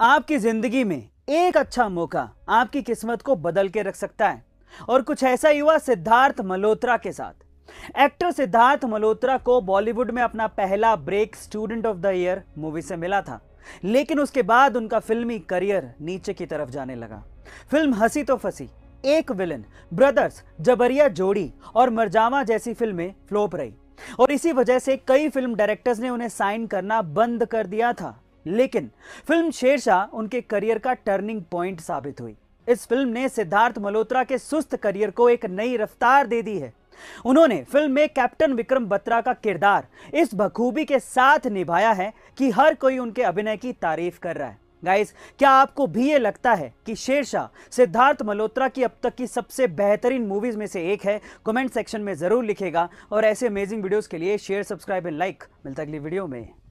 आपकी जिंदगी में एक अच्छा मौका आपकी किस्मत को बदल के रख सकता है और कुछ ऐसा ही हुआ सिद्धार्थ मल्होत्रा के साथ एक्टर सिद्धार्थ मल्होत्रा को बॉलीवुड में अपना पहला break student of the year movie से मिला था लेकिन उसके बाद उनका फिल्मी करियर नीचे की तरफ जाने लगा फिल्म हंसी तो फंसी एक विलन ब्रदर्स जबरिया जोड़ी और मरजामा जैसी फिल्में फ्लोप रही और इसी वजह से कई फिल्म डायरेक्टर्स ने उन्हें साइन करना बंद कर दिया था लेकिन फिल्म शेरशाह उनके करियर का टर्निंग पॉइंट साबित हुई इस फिल्म ने सिद्धार्थ मल्होत्रा के सुस्त करियर को एक नई रफ्तार दे दी है उन्होंने फिल्म में कैप्टन विक्रम बत्रा का किरदार इस बखूबी के साथ निभाया है कि हर कोई उनके अभिनय की तारीफ कर रहा है गाइस क्या आपको भी ये लगता है कि शेरशाह सिद्धार्थ मल्होत्रा की अब तक की सबसे बेहतरीन मूवीज में से एक है कमेंट सेक्शन में जरूर लिखेगा और ऐसे अमेजिंग वीडियोस के लिए शेयर सब्सक्राइब एंड लाइक मिलता अगली वीडियो में